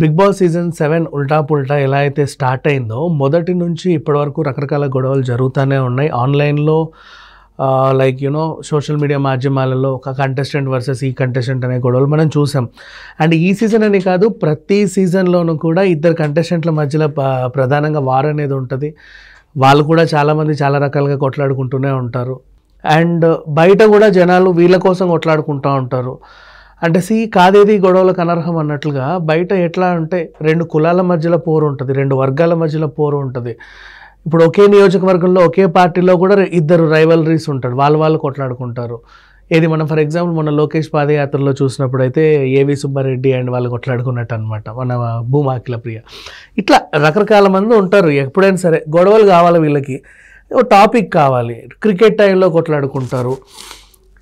big boss season seven ఉల్టా పుల్టా ఎలా అయితే స్టార్ట్ అయిందో మొదటి నుంచి ఇప్పటి వరకు రకరకాల గొడవలు జరుగుతూనే ఉన్నాయి ఆన్లైన్లో లైక్ యునో సోషల్ మీడియా మాధ్యమాలలో ఒక కంటెస్టెంట్ వర్సెస్ ఈ కంటెస్టెంట్ అనే గొడవలు మనం చూసాం అండ్ ఈ సీజన్ అని కాదు ప్రతి సీజన్లోనూ కూడా ఇద్దరు కంటెస్టెంట్ల మధ్యలో ప్రధానంగా వార్ అనేది ఉంటుంది వాళ్ళు కూడా చాలామంది చాలా రకాలుగా కొట్లాడుకుంటూనే ఉంటారు అండ్ బయట కూడా జనాలు వీళ్ళ కోసం కొట్లాడుకుంటూ ఉంటారు అంటే సి కాదేది గొడవలకు అనర్హం అన్నట్లుగా బయట ఎట్లా అంటే రెండు కులాల మధ్యలో పోరు ఉంటుంది రెండు వర్గాల మధ్యలో పోరు ఉంటుంది ఇప్పుడు ఒకే నియోజకవర్గంలో ఒకే పార్టీలో కూడా ఇద్దరు రైవలరీస్ ఉంటారు వాళ్ళు వాళ్ళు కొట్లాడుకుంటారు ఏది మనం ఫర్ ఎగ్జాంపుల్ మన లోకేష్ పాదయాత్రలో చూసినప్పుడు అయితే ఏవి సుబ్బారెడ్డి అండ్ వాళ్ళు కొట్లాడుకున్నట్టు అనమాట మన భూమాకిల ప్రియ ఇట్లా రకరకాల మంది ఉంటారు ఎప్పుడైనా సరే గొడవలు కావాలి వీళ్ళకి టాపిక్ కావాలి క్రికెట్ టైంలో కొట్లాడుకుంటారు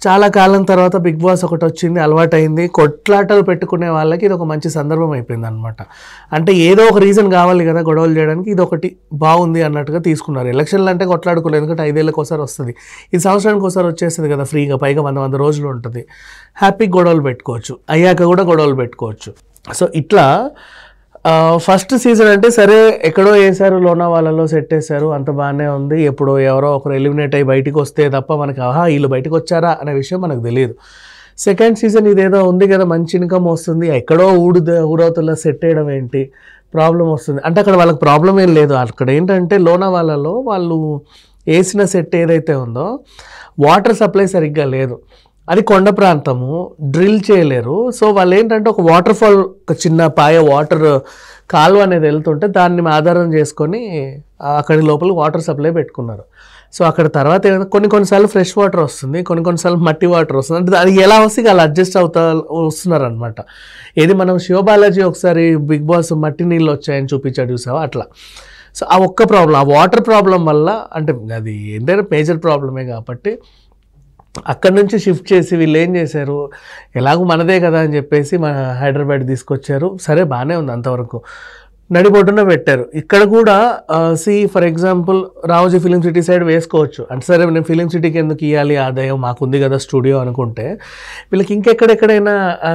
చాలా కాలం తర్వాత బిగ్ బాస్ ఒకటి వచ్చింది అలవాటైంది కొట్లాటలు పెట్టుకునే వాళ్ళకి ఇది ఒక మంచి సందర్భం అయిపోయింది అనమాట అంటే ఏదో ఒక రీజన్ కావాలి కదా గొడవలు చేయడానికి ఇది ఒకటి బాగుంది అన్నట్టుగా తీసుకున్నారు ఎలక్షన్లు అంటే కొట్లాడుకోలేదు ఎందుకంటే ఐదేళ్ళకి ఒకసారి వస్తుంది ఈ సంవత్సరానికి ఒకసారి వచ్చేస్తుంది కదా ఫ్రీగా పైగా వంద వంద రోజులు ఉంటుంది హ్యాపీ గొడవలు పెట్టుకోవచ్చు అయ్యాక కూడా గొడవలు పెట్టుకోవచ్చు సో ఇట్లా ఫస్ట్ సీజన్ అంటే సరే ఎక్కడో వేసారు లోనావాలలో సెట్ వేసారు అంత బాగానే ఉంది ఎప్పుడు ఎవరో ఒకరు ఎలిమినేట్ అయ్యి బయటికి వస్తే తప్ప మనకి ఆహా వీళ్ళు బయటకు వచ్చారా అనే విషయం మనకు తెలియదు సెకండ్ సీజన్ ఇదేదో ఉంది కదా మంచి ఇన్కమ్ వస్తుంది ఎక్కడో ఊడు ఊరవతల్లో సెట్ వేయడం ఏంటి ప్రాబ్లం వస్తుంది అంటే అక్కడ వాళ్ళకి ప్రాబ్లం ఏం లేదు అక్కడ ఏంటంటే వాళ్ళలో వాళ్ళు వేసిన సెట్ ఏదైతే ఉందో వాటర్ సప్లై సరిగ్గా లేదు అది కొండ ప్రాంతము డ్రిల్ చేయలేరు సో వాళ్ళు ఏంటంటే ఒక వాటర్ ఫాల్ ఒక చిన్న పాయ వాటర్ కాలువ అనేది వెళ్తుంటే దాన్ని ఆధారం చేసుకొని అక్కడి లోపల వాటర్ సప్లై పెట్టుకున్నారు సో అక్కడ తర్వాత కొన్ని కొన్నిసార్లు ఫ్రెష్ వాటర్ వస్తుంది కొన్ని కొన్నిసార్లు మట్టి వాటర్ వస్తుంది అంటే అది ఎలా వస్తే అలా అడ్జస్ట్ అవుతా వస్తున్నారు అనమాట ఏది మనం శివబాలాజీ ఒకసారి బిగ్ బాస్ మట్టి నీళ్ళు వచ్చాయని చూపించాడు చూసావా అట్లా సో ఆ ఒక్క ప్రాబ్లం ఆ వాటర్ ప్రాబ్లం వల్ల అంటే అది ఏంటంటే మేజర్ ప్రాబ్లమే కాబట్టి అక్కడ నుంచి షిఫ్ట్ చేసి వీళ్ళు ఏం చేశారు ఎలాగో మనదే కదా అని చెప్పేసి మన హైదరాబాద్ తీసుకొచ్చారు సరే బాగానే ఉంది అంతవరకు నడిబొడ్డున పెట్టారు ఇక్కడ కూడా see for example Ramoji film city side వేసుకోవచ్చు అంటే సరే నేను ఫిలిం సిటీకి ఎందుకు ఇవ్వాలి ఆదాయం మాకుంది కదా స్టూడియో అనుకుంటే వీళ్ళకి ఇంకెక్కడెక్కడైనా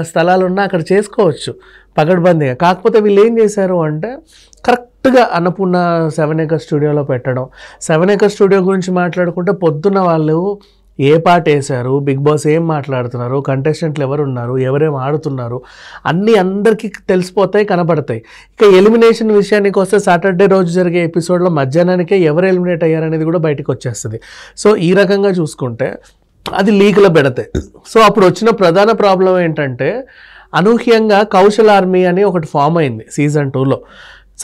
స్థలాలు ఉన్నా అక్కడ చేసుకోవచ్చు పగడ్బందీగా కాకపోతే వీళ్ళు ఏం చేశారు అంటే కరెక్ట్గా అన్నపూర్ణ సెవెన్ ఏకర్ స్టూడియోలో పెట్టడం సెవెన్ ఏకర్ స్టూడియో గురించి మాట్లాడుకుంటే పొద్దున్న వాళ్ళు ఏ పాట వేశారు బిగ్ బాస్ ఏం మాట్లాడుతున్నారు కంటెస్టెంట్లు ఎవరు ఉన్నారు ఎవరేం ఆడుతున్నారు అన్నీ అందరికీ తెలిసిపోతాయి కనపడతాయి ఇక ఎలిమినేషన్ విషయానికి వస్తే సాటర్డే రోజు జరిగే ఎపిసోడ్లో మధ్యాహ్నానికే ఎవరు ఎలిమినేట్ అయ్యారనేది కూడా బయటకు వచ్చేస్తుంది సో ఈ రకంగా చూసుకుంటే అది లీక్లో పెడతాయి సో అప్పుడు వచ్చిన ప్రధాన ప్రాబ్లం ఏంటంటే అనూహ్యంగా కౌశల్ ఆర్మీ అని ఒకటి ఫామ్ అయింది సీజన్ టూలో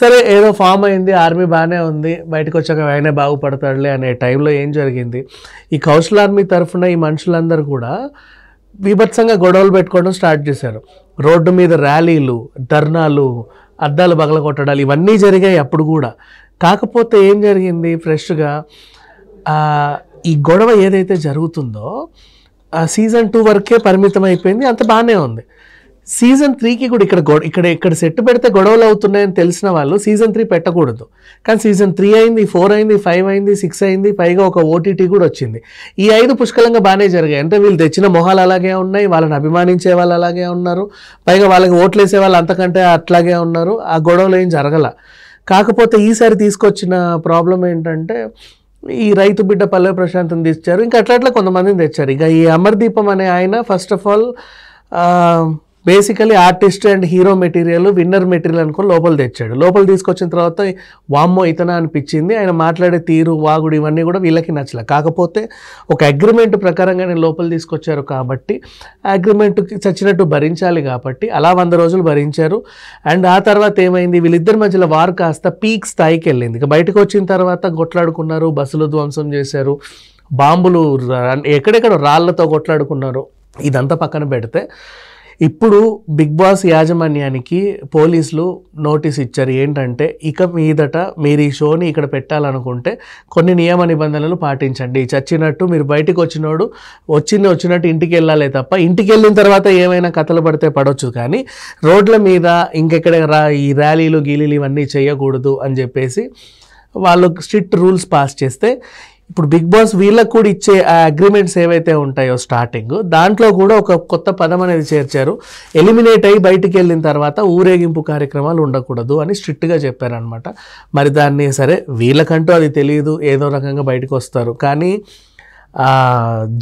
సరే ఏదో ఫామ్ అయింది ఆర్మీ బాగానే ఉంది బయటకు వచ్చాక ఆయనే బాగుపడతాడులే అనే టైంలో ఏం జరిగింది ఈ కౌశల్ ఆర్మీ తరఫున ఈ మనుషులందరూ కూడా విభత్సంగా గొడవలు పెట్టుకోవడం స్టార్ట్ చేశారు రోడ్డు మీద ర్యాలీలు ధర్నాలు అద్దాలు బగల కొట్టడాలు ఇవన్నీ జరిగాయి అప్పుడు కూడా కాకపోతే ఏం జరిగింది ఫ్రెష్గా ఈ గొడవ ఏదైతే జరుగుతుందో సీజన్ టూ వరకే పరిమితం అయిపోయింది అంత బాగానే ఉంది సీజన్ త్రీకి కూడా ఇక్కడ గొడవ ఇక్కడ ఇక్కడ సెట్ పెడితే గొడవలు అవుతున్నాయని తెలిసిన వాళ్ళు సీజన్ త్రీ పెట్టకూడదు కానీ సీజన్ త్రీ అయింది ఫోర్ అయింది ఫైవ్ అయింది సిక్స్ అయింది పైగా ఒక ఓటీటీ కూడా వచ్చింది ఈ ఐదు పుష్కలంగా బాగానే జరిగాయి అంటే వీళ్ళు తెచ్చిన మొహాలు అలాగే ఉన్నాయి వాళ్ళని అభిమానించే వాళ్ళు అలాగే ఉన్నారు పైగా వాళ్ళకి ఓట్లు వాళ్ళు అంతకంటే అట్లాగే ఉన్నారు ఆ గొడవలు ఏం జరగల కాకపోతే ఈసారి తీసుకొచ్చిన ప్రాబ్లం ఏంటంటే ఈ రైతు బిడ్డ పల్లె ప్రశాంత్ని తెచ్చారు ఇంకా అట్లా అట్లా కొంతమందిని తెచ్చారు ఇక ఈ అమర్దీపం అనే ఆయన first of all basically artist and hero material winner material అనుకో లోపల తెచ్చాడు లోపల తీసుకొచ్చిన తర్వాత వామ్మో ఇతనా అనిపించింది ఆయన మాట్లాడే తీరు వాగుడు ఇవన్నీ కూడా వీళ్ళకి నచ్చలే కాకపోతే ఒక అగ్రిమెంట్ ప్రకారంగానే లోపల తీసుకొచ్చారు కాబట్టి అగ్రిమెంట్కి చచ్చినట్టు భరించాలి కాబట్టి అలా వంద రోజులు భరించారు అండ్ ఆ తర్వాత ఏమైంది వీళ్ళిద్దరి మధ్యలో వారు కాస్త పీక్ స్థాయికి వెళ్ళింది ఇక బయటకు వచ్చిన తర్వాత కొట్లాడుకున్నారు బస్సులు ధ్వంసం చేశారు బాంబులు ఎక్కడెక్కడ రాళ్లతో కొట్లాడుకున్నారు ఇదంతా పక్కన పెడితే ఇప్పుడు బిగ్ బాస్ యాజమాన్యానికి పోలీసులు నోటీస్ ఇచ్చారు ఏంటంటే ఇక మీదట మీరు ఈ షోని ఇక్కడ పెట్టాలనుకుంటే కొన్ని నియమ నిబంధనలు పాటించండి చచ్చినట్టు మీరు బయటకు వచ్చినోడు వచ్చింది వచ్చినట్టు ఇంటికి వెళ్ళాలి తప్ప ఇంటికి వెళ్ళిన తర్వాత ఏమైనా కథలు పడితే పడవచ్చు కానీ రోడ్ల మీద ఇంకెక్కడ రా ఈ ర్యాలీలు గీలీలు ఇవన్నీ చేయకూడదు అని చెప్పేసి వాళ్ళు స్ట్రిక్ట్ రూల్స్ పాస్ చేస్తే ఇప్పుడు బిగ్ బాస్ వీళ్ళకు కూడా ఇచ్చే ఆ అగ్రిమెంట్స్ ఏవైతే ఉంటాయో స్టార్టింగ్ దాంట్లో కూడా ఒక కొత్త పదం అనేది చేర్చారు ఎలిమినేట్ అయ్యి బయటికి వెళ్ళిన తర్వాత ఊరేగింపు కార్యక్రమాలు ఉండకూడదు అని స్ట్రిక్ట్గా చెప్పారనమాట మరి దాన్ని సరే వీళ్ళకంటూ అది తెలియదు ఏదో రకంగా బయటకు వస్తారు కానీ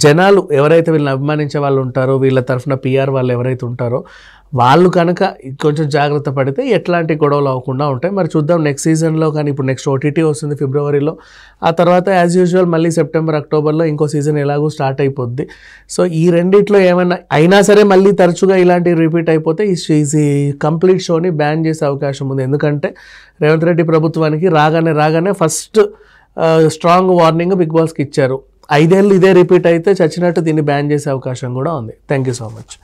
జనాలు ఎవరైతే వీళ్ళని అభిమానించే వాళ్ళు ఉంటారో వీళ్ళ తరఫున పిఆర్ వాళ్ళు ఎవరైతే ఉంటారో వాళ్ళు కనుక కొంచెం జాగ్రత్త పడితే ఎట్లాంటి గొడవలు అవ్వకుండా ఉంటాయి మరి చూద్దాం నెక్స్ట్ సీజన్లో కానీ ఇప్పుడు నెక్స్ట్ ఓటీటీ వస్తుంది ఫిబ్రవరిలో ఆ తర్వాత యాజ్ యూజువల్ మళ్ళీ సెప్టెంబర్ అక్టోబర్లో ఇంకో సీజన్ ఎలాగో స్టార్ట్ అయిపోద్ది సో ఈ రెండిట్లో ఏమైనా అయినా సరే మళ్ళీ తరచుగా ఇలాంటివి రిపీట్ అయిపోతే ఈ కంప్లీట్ షోని బ్యాన్ చేసే అవకాశం ఉంది ఎందుకంటే రేవంత్ రెడ్డి ప్రభుత్వానికి రాగానే రాగానే ఫస్ట్ స్ట్రాంగ్ వార్నింగ్ బిగ్ బాస్కి ఇచ్చారు ఐదేళ్ళు ఇదే రిపీట్ అయితే చచ్చినట్టు దీన్ని బ్యాన్ చేసే అవకాశం కూడా ఉంది థ్యాంక్ యూ సో మచ్